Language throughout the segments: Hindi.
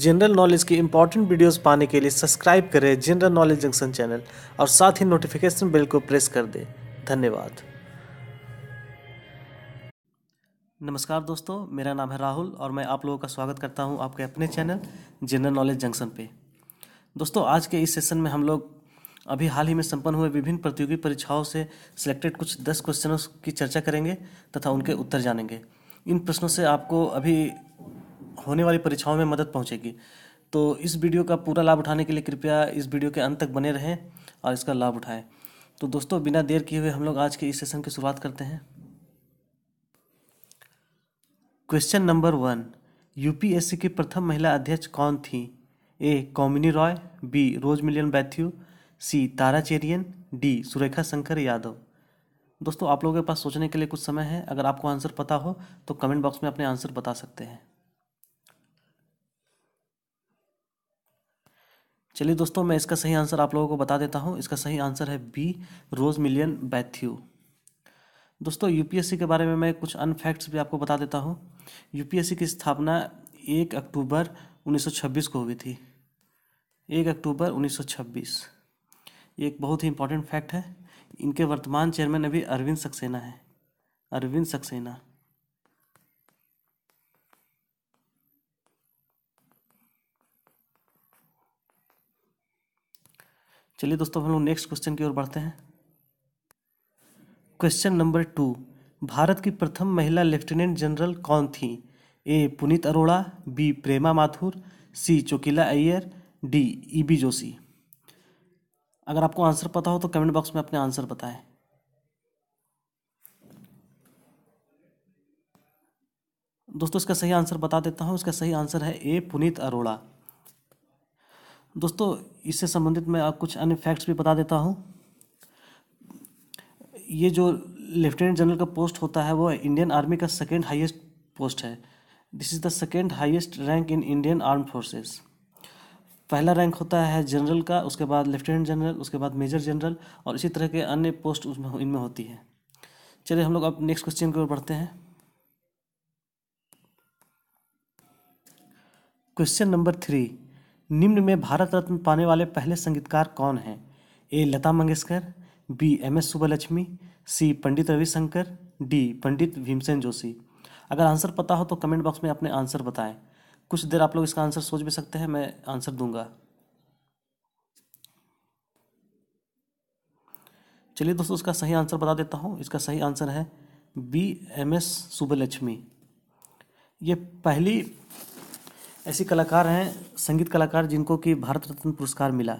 जनरल नॉलेज की इंपॉर्टेंट वीडियोस पाने के लिए सब्सक्राइब करें जनरल नॉलेज जंक्शन चैनल और साथ ही नोटिफिकेशन बेल को प्रेस कर दें धन्यवाद नमस्कार दोस्तों मेरा नाम है राहुल और मैं आप लोगों का स्वागत करता हूं आपके अपने चैनल जनरल नॉलेज जंक्शन पे दोस्तों आज के इस सेशन में हम लोग अभी हाल ही में संपन्न हुए विभिन्न प्रतियोगी परीक्षाओं से सिलेक्टेड कुछ दस क्वेश्चनों की चर्चा करेंगे तथा उनके उत्तर जानेंगे इन प्रश्नों से आपको अभी होने वाली परीक्षाओं में मदद पहुँचेगी तो इस वीडियो का पूरा लाभ उठाने के लिए कृपया इस वीडियो के अंत तक बने रहें और इसका लाभ उठाएं तो दोस्तों बिना देर किए हुए हम लोग आज के इस सेशन की शुरुआत करते हैं क्वेश्चन नंबर वन यूपीएससी की प्रथम महिला अध्यक्ष कौन थी A Kamini Roy B Rose Millian Bathew C Tara Cherian D Surekha Shankar Yadav दोस्तों आप लोगों के पास सोचने के लिए कुछ समय है अगर आपको आंसर पता हो तो कमेंट बॉक्स में अपने आंसर बता सकते हैं चलिए दोस्तों मैं इसका सही आंसर आप लोगों को बता देता हूँ इसका सही आंसर है बी रोज मिलियन बैथ्यू दोस्तों यूपीएससी के बारे में मैं कुछ अन फैक्ट्स भी आपको बता देता हूँ यूपीएससी की स्थापना एक अक्टूबर 1926 को हुई थी एक अक्टूबर 1926 ये एक बहुत ही इंपॉर्टेंट फैक्ट है इनके वर्तमान चेयरमैन अभी अरविंद सक्सेना है अरविंद सक्सेना चलिए दोस्तों हम लोग नेक्स्ट क्वेश्चन की ओर बढ़ते हैं क्वेश्चन नंबर टू भारत की प्रथम महिला लेफ्टिनेंट जनरल कौन थी A Punit Arora B Prema Mathur C Chokila Iyer D E B Joshi अगर आपको आंसर पता हो तो कमेंट बॉक्स में अपने आंसर बताएं दोस्तों इसका सही आंसर बता देता हूं इसका सही आंसर है ए पुनीत अरोड़ा दोस्तों इससे संबंधित मैं आप कुछ अन्य फैक्ट्स भी बता देता हूँ ये जो लेफ्टिनेंट जनरल का पोस्ट होता है वो इंडियन आर्मी का सेकेंड हाइएस्ट पोस्ट है this is the second highest rank in Indian arm forces पहला रैंक होता है जनरल का उसके बाद लेफ्टिनेंट जनरल उसके बाद मेजर जनरल और इसी तरह के अन्य पोस्ट उसमें इनमें होती है चलिए हम लोग अब नेक्स्ट क्वेश्चन की ओर बढ़ते हैं क्वेश्चन नंबर थ्री निम्न में भारत रत्न पाने वाले पहले संगीतकार कौन हैं A Lata Mangeshkar B M S Subbulakshmi C Pandit Ravishankar D Pandit Bhimsen Joshi अगर आंसर पता हो तो कमेंट बॉक्स में अपने आंसर बताएं कुछ देर आप लोग इसका आंसर सोच भी सकते हैं मैं आंसर दूंगा चलिए दोस्तों इसका सही आंसर बता देता हूँ इसका सही आंसर है बी एम एस सुबलक्ष्मी ये पहली ऐसे कलाकार हैं संगीत कलाकार जिनको कि भारत रत्न पुरस्कार मिला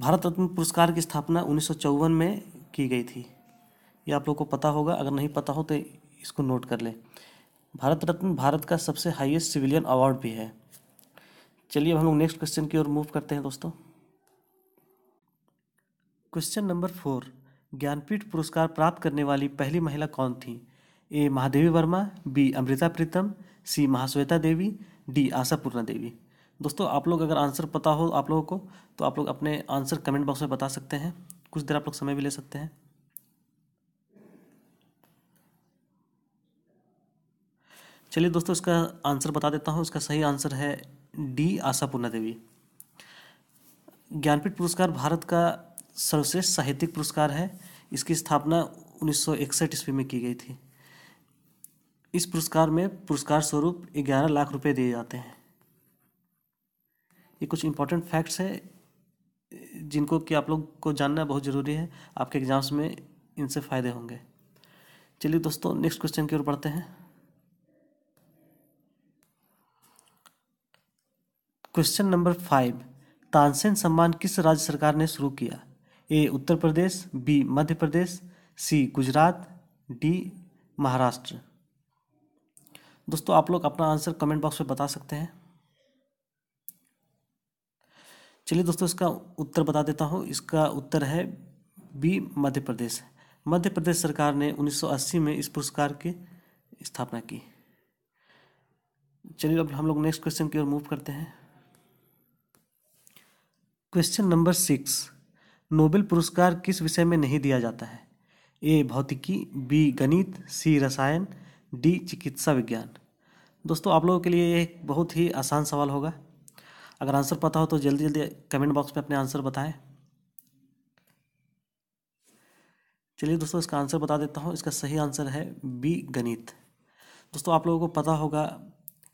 भारत रत्न पुरस्कार की स्थापना उन्नीस में की गई थी ये आप लोग को पता होगा अगर नहीं पता हो तो इसको नोट कर लें भारत रत्न भारत का सबसे हाईएस्ट सिविलियन अवार्ड भी है चलिए हम लोग नेक्स्ट क्वेश्चन की ओर मूव करते हैं दोस्तों क्वेश्चन नंबर फोर ज्ञानपीठ पुरस्कार प्राप्त करने वाली पहली महिला कौन थी A Mahadevi Verma B Amrita Pritam C Mahasweta Devi D Ashapurna Devi दोस्तों आप लोग अगर आंसर पता हो आप लोगों को तो आप लोग अपने आंसर कमेंट बॉक्स में बता सकते हैं कुछ देर आप लोग समय भी ले सकते हैं चलिए दोस्तों इसका आंसर बता देता हूँ इसका सही आंसर है डी आशापूर्णा देवी ज्ञानपीठ पुरस्कार भारत का सर्वश्रेष्ठ साहित्यिक पुरस्कार है इसकी स्थापना उन्नीस ईस्वी में की गई थी इस पुरस्कार में पुरस्कार स्वरूप ग्यारह लाख रुपए दिए जाते हैं ये कुछ इंपॉर्टेंट फैक्ट्स है जिनको कि आप लोग को जानना बहुत ज़रूरी है आपके एग्ज़ाम्स में इनसे फ़ायदे होंगे चलिए दोस्तों नेक्स्ट क्वेश्चन की ओर बढ़ते हैं क्वेश्चन नंबर फाइव तानसेन सम्मान किस राज्य सरकार ने शुरू किया A Uttar Pradesh B Madhya Pradesh C Gujarat D Maharashtra दोस्तों आप लोग अपना आंसर कमेंट बॉक्स में बता सकते हैं चलिए दोस्तों इसका उत्तर बता देता हूँ इसका उत्तर है बी मध्य प्रदेश मध्य प्रदेश सरकार ने 1980 में इस पुरस्कार की स्थापना की चलिए अब हम लोग नेक्स्ट क्वेश्चन की ओर मूव करते हैं क्वेश्चन नंबर सिक्स नोबेल पुरस्कार किस विषय में नहीं दिया जाता है ए भौतिकी बी गणित सी रसायन डी चिकित्सा विज्ञान दोस्तों आप लोगों के लिए एक बहुत ही आसान सवाल होगा अगर आंसर पता हो तो जल्दी जल्दी कमेंट बॉक्स में अपने आंसर बताएं चलिए दोस्तों इसका आंसर बता देता हूँ इसका सही आंसर है बी गणित दोस्तों आप लोगों को पता होगा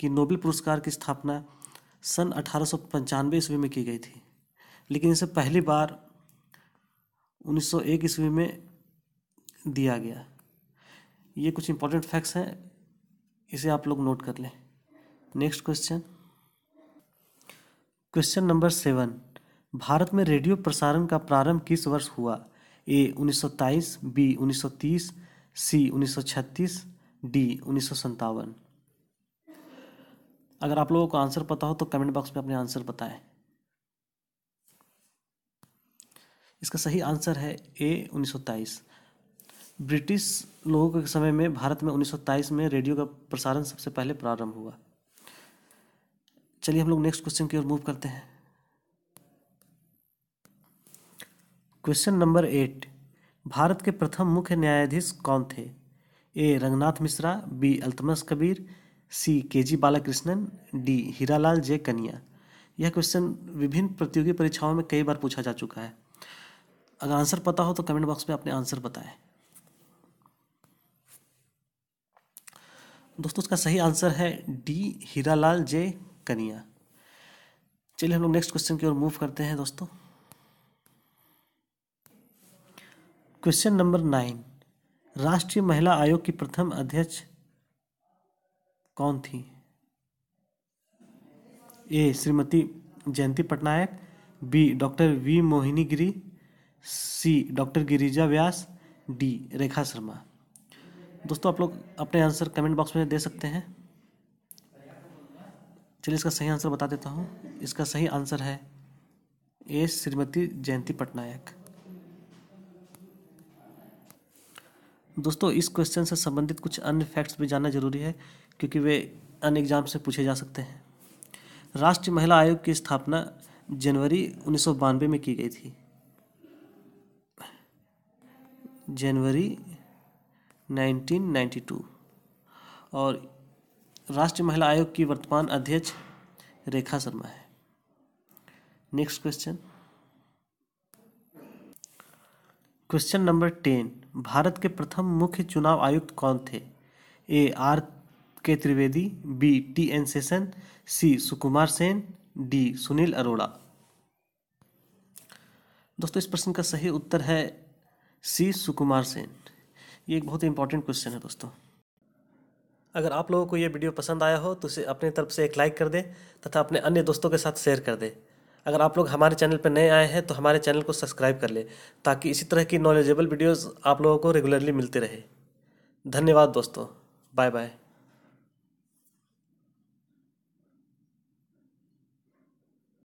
कि नोबेल पुरस्कार की स्थापना सन अठारह सौ ईस्वी में की गई थी लेकिन इसे पहली बार 1901 ईस्वी में दिया गया ये कुछ इंपॉर्टेंट फैक्ट्स हैं इसे आप लोग नोट कर लें next question question number seven Bharat में रेडियो प्रसारण का प्रारंभ किस वर्ष हुआ ए उन्नीस बी उन्नीस सी उन्नीस डी उन्नीस अगर आप लोगों को आंसर पता हो तो कमेंट बॉक्स में अपने आंसर बताएं इसका सही आंसर है ए उन्नीस ब्रिटिश लोगों के समय में भारत में 1927 में रेडियो का प्रसारण सबसे पहले प्रारंभ हुआ चलिए हम लोग नेक्स्ट क्वेश्चन की ओर मूव करते हैं क्वेश्चन नंबर एट भारत के प्रथम मुख्य न्यायाधीश कौन थे A Ranganath Mishra B Altamas Kabir C K G Balakrishnan D Hiralal J Kania यह क्वेश्चन विभिन्न प्रतियोगी परीक्षाओं में कई बार पूछा जा चुका है अगर आंसर पता हो तो कमेंट बॉक्स में अपने आंसर बताएं दोस्तों इसका सही आंसर है डी हीरालाल जे कनिया चलिए हम लोग नेक्स्ट क्वेश्चन की ओर मूव करते हैं दोस्तों क्वेश्चन नंबर नाइन राष्ट्रीय महिला आयोग की प्रथम अध्यक्ष कौन थी A Shrimati Jayanti Patnaik B doctor V Mohini Giri C doctor Girija Vyas D Rekha Sharma दोस्तों आप लोग अपने आंसर कमेंट बॉक्स में दे सकते हैं चलिए इसका सही आंसर बता देता हूँ इसका सही आंसर है ए श्रीमती जयंती पटनायक दोस्तों इस क्वेश्चन से संबंधित कुछ अन्य फैक्ट्स भी जानना जरूरी है क्योंकि वे अन्य एग्जाम से पूछे जा सकते हैं राष्ट्रीय महिला आयोग की स्थापना जनवरी उन्नीस में की गई थी जनवरी 1992 और राष्ट्रीय महिला आयोग की वर्तमान अध्यक्ष रेखा शर्मा है next question question number ten Bharat के प्रथम मुख्य चुनाव आयुक्त कौन थे A R K Trivedi B T N Seshan C Sukumar Sen D Sunil Arora दोस्तों इस प्रश्न का सही उत्तर है सी सुकुमार सेन ये एक बहुत ही इंपॉर्टेंट क्वेश्चन है दोस्तों अगर आप लोगों को ये वीडियो पसंद आया हो तो इसे अपने तरफ से एक लाइक कर दें तथा अपने अन्य दोस्तों के साथ शेयर कर दें अगर आप लोग हमारे चैनल पर नए आए हैं तो हमारे चैनल को सब्सक्राइब कर लें ताकि इसी तरह की नॉलेजेबल वीडियोज़ आप लोगों को रेगुलरली मिलते रहे धन्यवाद दोस्तों बाय बाय